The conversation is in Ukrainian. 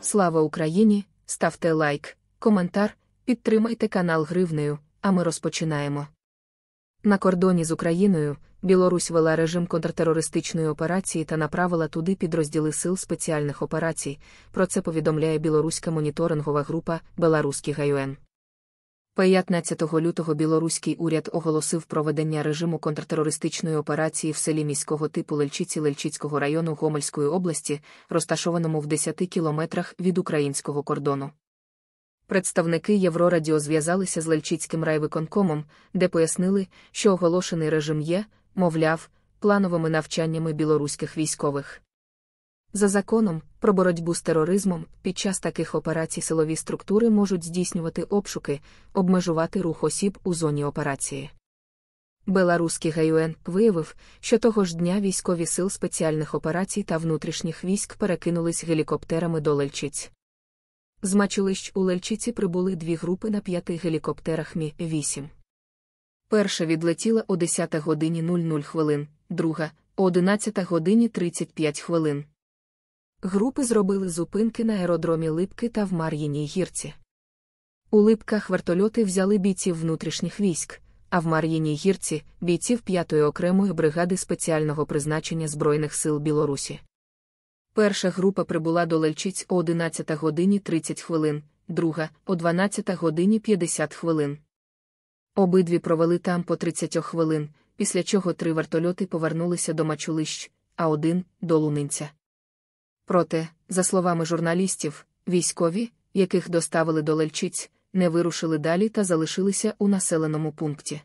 Слава Україні! Ставте лайк, коментар, підтримайте канал Гривнею, а ми розпочинаємо. На кордоні з Україною Білорусь вела режим контртерористичної операції та направила туди підрозділи сил спеціальних операцій. Про це повідомляє білоруська моніторингова група Беларуський ГаюН. 15 лютого білоруський уряд оголосив проведення режиму контртерористичної операції в селі міського типу Лельчиці Лельчицького району Гомельської області, розташованому в 10 кілометрах від українського кордону. Представники Єврорадіо зв'язалися з Лельчицьким райвиконкомом, де пояснили, що оголошений режим є, мовляв, плановими навчаннями білоруських військових. За законом, про боротьбу з тероризмом під час таких операцій силові структури можуть здійснювати обшуки, обмежувати рух осіб у зоні операції. Беларуський ГАЮН виявив, що того ж дня військові сил спеціальних операцій та внутрішніх військ перекинулись гелікоптерами до Лельчиць. З мачулищ у Лельчиці прибули дві групи на п'яти гелікоптерах Мі-8. Перша відлетіла о 10 годині 00 хвилин, друга о 11 годині 35 хвилин. Групи зробили зупинки на аеродромі Липки та в Мар'їній гірці. У Липках вертольоти взяли бійців внутрішніх військ, а в Мар'їній гірці бійців 5-ї окремої бригади спеціального призначення Збройних сил Білорусі. Перша група прибула до Лельчиць о 11 годині 30 хвилин, друга о 12 годині 50 хвилин. Обидві провели там по 30 хвилин, після чого три вертольоти повернулися до Мачулищ, а один до Лунинця. Проте, за словами журналістів, військові, яких доставили до Лельчиць, не вирушили далі та залишилися у населеному пункті.